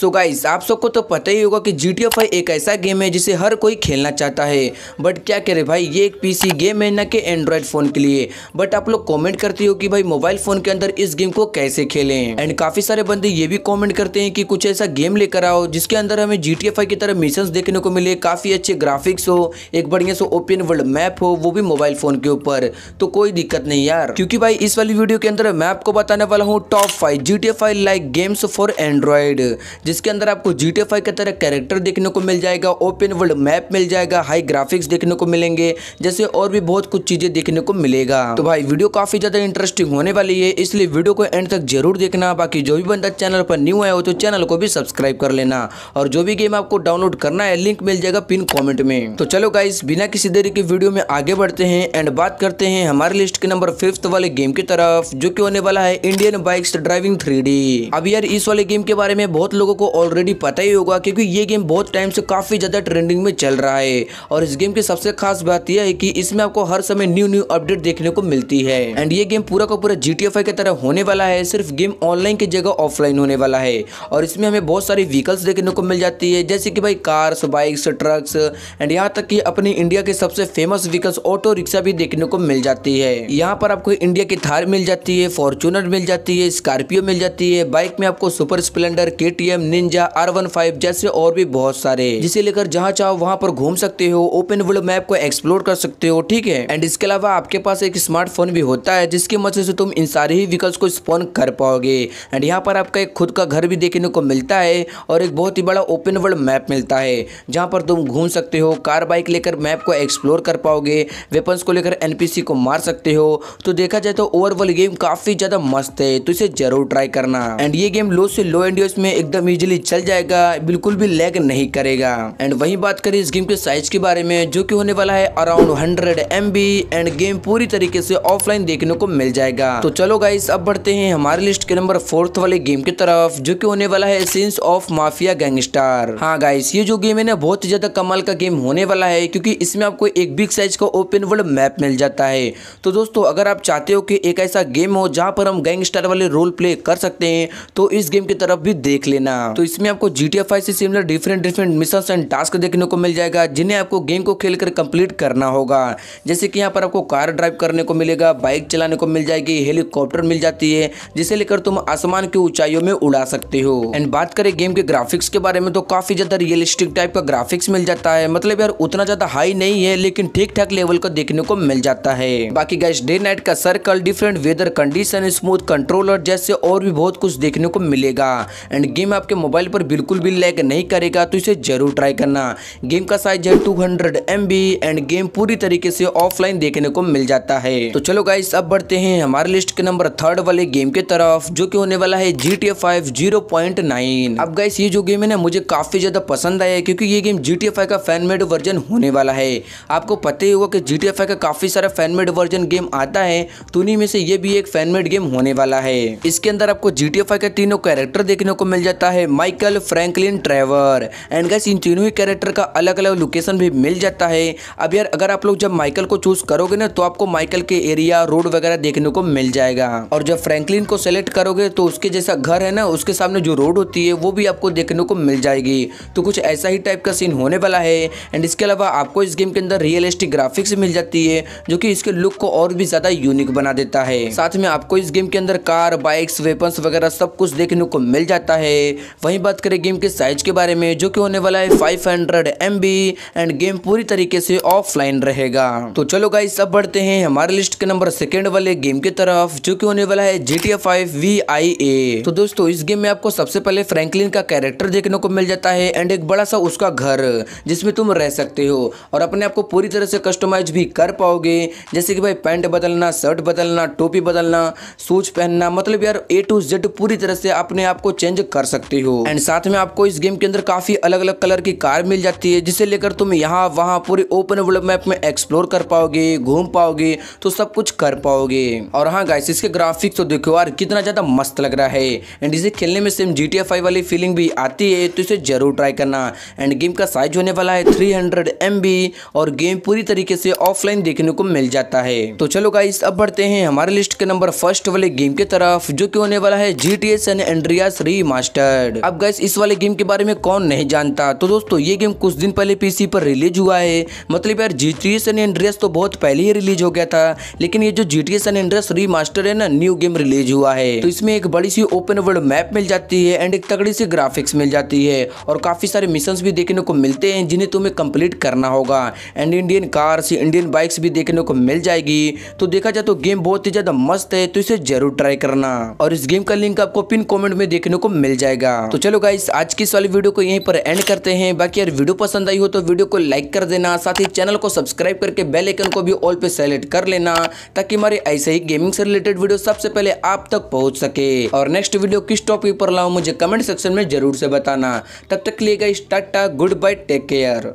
सो so guys आप सबको तो पता ही होगा कि जी टी एक ऐसा गेम है जिसे हर कोई खेलना चाहता है बट क्या करे भाई ये एक पीसी गेम है ना कि एंड्रॉयड फ़ोन के लिए बट आप लोग कमेंट करते हो कि भाई मोबाइल फ़ोन के अंदर इस गेम को कैसे खेलें एंड काफ़ी सारे बंदे ये भी कॉमेंट करते हैं कि कुछ ऐसा गेम लेकर आओ जिसके अंदर हमें जी टी की तरह मिशन देखने को मिले काफ़ी अच्छे ग्राफिक्स हो एक बढ़िया सो ओपन वर्ल्ड मैप हो वो भी मोबाइल फ़ोन के ऊपर तो कोई दिक्कत नहीं यार क्योंकि भाई इस वाली वीडियो के अंदर मैं आपको बताने वाला हूँ top five G T like games for Android जिसके अंदर आपको जी टी के तरह कैरेक्टर देखने को मिल जाएगा ओपन वर्ल्ड मैप मिल जाएगा हाई ग्राफिक्स देखने को मिलेंगे जैसे और भी बहुत कुछ चीज़ें देखने को मिलेगा तो भाई वीडियो काफ़ी ज़्यादा इंटरेस्टिंग होने वाली है इसलिए वीडियो को एंड तक जरूर देखना बाकी जो भी बंदा चैनल पर न्यू है हो तो चैनल को भी सब्सक्राइब कर लेना और जो भी गेम आपको डाउनलोड करना है लिंक मिल जाएगा पिन कॉमेंट में तो चलो गाइस बिना किसी देरी के वीडियो में आगे बढ़ते हैं एंड बात करते हैं हमारे लिस्ट के नंबर फिफ्थ वाले गेम की तरफ जो की होने वाला है इंडियन बाइक्स ड्राइविंग थ्री अब यार इस वाले गेम के बारे में बहुत लोगों को ऑलरेडी पता ही होगा क्योंकि ये गेम बहुत टाइम से काफ़ी ज़्यादा ट्रेंडिंग में चल रहा है और इस गेम की सबसे खास बात यह है कि इसमें आपको हर समय न्यू न्यू अपडेट देखने को मिलती है एंड ये गेम पूरा का पूरा जी की तरह होने वाला है सिर्फ गेम ऑनलाइन की जगह ऑफलाइन होने वाला है और इसमें हमें बहुत सारी व्हीकल्स देखने को मिल जाती है जैसे कि भाई कार्स बाइक्स ट्रक्स एंड यहाँ तक कि अपने इंडिया के सबसे फेमस व्हीकल्स ऑटो रिक्शा भी देखने को मिल जाती है यहाँ पर आपको इंडिया की थार मिल जाती है फॉर्चूनर मिल जाती है स्कॉर्पियो मिल जाती है बाइक में आपको super Splendor K T M Ninja R one five जैसे और भी बहुत सारे जिसे लेकर जहाँ चाहो वहाँ पर घूम सकते हो ओपन वर्ल्ड मैप को एक्सप्लोर कर सकते हो ठीक है एंड इसके अलावा आपके पास एक स्मार्टफोन भी होता है जिसकी मदद से तुम इन सारे ही व्हीकल्स को स्पॉन कर पाओगे एंड यहाँ पर आपका एक खुद का घर भी देखने को मिलता है और एक बहुत ही बड़ा ओपन वर्ल्ड मैप मिलता है जहाँ पर तुम घूम सकते हो कार बाइक लेकर मैप को एक्सप्लोर कर पाओगे वेपन्स को लेकर एनपीसी को मार सकते हो तो देखा जाए तो ओवरऑल गेम काफी ज्यादा मस्त है तो इसे जरूर ट्राई करना एंड ये गेम लो से लो एंड में एकदम ही इजिली चल जाएगा बिल्कुल भी लैग नहीं करेगा एंड वही बात करें इस गेम के साइज के बारे में जो की होने वाला है around hundred M and game पूरी तरीके से ऑफलाइन देखने को मिल जाएगा तो चलो गाइस अब बढ़ते हैं हमारे लिस्ट के नंबर फोर्थ वाले गेम की तरफ जो की होने वाला है सेंस ऑफ माफिया गैंगस्टार हाँ गाइस ये जो गेम है ना बहुत ही ज्यादा कमाल का गेम होने वाला है क्योंकि इसमें आपको एक बिग साइज का ओपन वर्ल्ड मैप मिल जाता है तो दोस्तों अगर आप चाहते हो कि एक ऐसा गेम हो जहाँ पर हम गैंगस्टर वाले रोल प्ले कर सकते हैं तो इस गेम की तरफ भी देख लेना हाँ। तो इसमें आपको जी टी से similar different different mission and task देखने को मिल जाएगा जिन्हें आपको गेम को खेल कर कंप्लीट करना होगा जैसे कि यहाँ पर आपको कार ड्राइव करने को मिलेगा बाइक चलाने को मिल जाएगी हेलीकॉप्टर मिल जाती है जिसे लेकर तुम आसमान की ऊंचाइयों में उड़ा सकते हो एंड बात करें गेम के ग्राफिक्स के बारे में तो काफी ज्यादा रियलिस्टिक टाइप का ग्राफिक्स मिल जाता है मतलब यार उतना ज्यादा हाई नहीं है लेकिन ठीक ठाक लेवल का देखने को मिल जाता है बाकी गैस डे नाइट का circle different weather condition smooth controller जैसे और भी बहुत कुछ देखने को मिलेगा एंड गेम आपके मोबाइल पर बिल्कुल भी लैग नहीं करेगा तो इसे जरूर ट्राई करना गेम का साइज है टू हंड्रेड एंड गेम पूरी तरीके से ऑफलाइन देखने को मिल जाता है तो चलो गाइस अब बढ़ते हैं हमारे लिस्ट के नंबर थर्ड वाले गेम के तरफ जो की होने वाला है जी टी अब गाइस ये जो गेम है ना मुझे काफी ज्यादा पसंद आया क्योंकि ये गेम जी का फैनमेड वर्जन होने वाला है आपको पता ही होगा की जी टी का काफी सारा फैनमेड वर्जन गेम आता है तो उन्हीं में से ये भी एक मेड गेम होने वाला है इसके अंदर आपको जी का तीनों कैरेक्टर देखने को मिल जाता है Michael Franklin Trevor and guys इन तीनों ही कैरेक्टर का अलग अलग लोकेशन भी मिल जाता है अब यार अगर आप लोग जब माइकल को चूज करोगे ना तो आपको माइकल के एरिया रोड वगैरह देखने को मिल जाएगा और जब फ्रैंकलिन को सेलेक्ट करोगे तो उसके जैसा घर है ना उसके सामने जो रोड होती है वो भी आपको देखने को मिल जाएगी तो कुछ ऐसा ही टाइप का सीन होने वाला है एंड इसके अलावा आपको इस गेम के अंदर रियलिस्टिक ग्राफिक्स मिल जाती है जो कि इसके लुक को और भी ज़्यादा यूनिक बना देता है साथ में आपको इस गेम के अंदर कार बाइक्स वेपन्स वगैरह सब कुछ देखने को मिल जाता है वहीं बात करें गेम के साइज के बारे में जो कि होने वाला है फाइव हंड्रेड एंड गेम पूरी तरीके से ऑफलाइन रहेगा तो चलो गाइस सब बढ़ते हैं हमारे लिस्ट के नंबर सेकेंड वाले गेम की तरफ जो की होने वाला है G T five V I A तो दोस्तों इस गेम में आपको सबसे पहले फ्रेंकलिन का कैरेक्टर देखने को मिल जाता है एंड एक बड़ा सा उसका घर जिसमें तुम रह सकते हो और अपने आप को पूरी तरह से कस्टमाइज भी कर पाओगे जैसे कि भाई पैंट बदलना शर्ट बदलना टोपी बदलना सूच पहनना मतलब यार ए टू जेड पूरी तरह से अपने आप को चेंज कर सकते सकते हो एंड साथ में आपको इस गेम के अंदर काफी अलग अलग कलर की कार मिल जाती है जिसे लेकर तुम यहाँ वहाँ पूरे ओपन वर्ल्ड मैप में एक्सप्लोर कर पाओगे घूम पाओगे तो सब कुछ कर पाओगे और हाँ गाइस इसके ग्राफिक्स तो देखो यार कितना ज्यादा मस्त लग रहा है एंड इसे खेलने में सेम जी टी वाली फीलिंग भी आती है तो इसे जरूर ट्राई करना एंड गेम का साइज होने वाला है थ्री हंड्रेड और गेम पूरी तरीके से ऑफलाइन देखने को मिल जाता है तो चलो गाइस अब बढ़ते हैं हमारे लिस्ट के नंबर फर्स्ट वाले गेम के तरफ जो की होने वाला है G T S and Andrea remaster required अब गैस इस वाले गेम के बारे में कौन नहीं जानता तो दोस्तों ये गेम कुछ दिन पहले पीसी पर रिलीज हुआ है मतलब यार G T S N Andreas तो बहुत पहले ही रिलीज हो गया था लेकिन ये जो G T S N remaster है ना न्यू गेम रिलीज हुआ है तो इसमें एक बड़ी सी ओपन वर्ल्ड मैप मिल जाती है एंड एक तगड़ी सी ग्राफिक्स मिल जाती है और काफी सारे मिशन भी देखने को मिलते हैं जिन्हें तुम्हें कम्प्लीट करना होगा and Indian cars Indian bikes भी देखने को मिल जाएगी तो देखा जाए तो गेम बहुत ही ज्यादा मस्त है तो इसे जरूर ट्राई करना और इस गेम का लिंक आपको पिन कॉमेंट में देखने को मिल जाएगा हाँ। तो चलो गाइस आज की इस वाली वीडियो को यहीं पर एंड करते हैं बाकी यार वीडियो पसंद आई हो तो वीडियो को लाइक कर देना साथ ही चैनल को सब्सक्राइब करके बेल आइकन को भी ऑल पे सेलेक्ट कर लेना ताकि हमारे ऐसे ही गेमिंग से रिलेटेड वीडियो सबसे पहले आप तक पहुँच सके और नेक्स्ट वीडियो किस टॉपिक पर लाओ मुझे कमेंट सेक्शन में जरूर से बताना तब तक लिए guys tata goodbye take care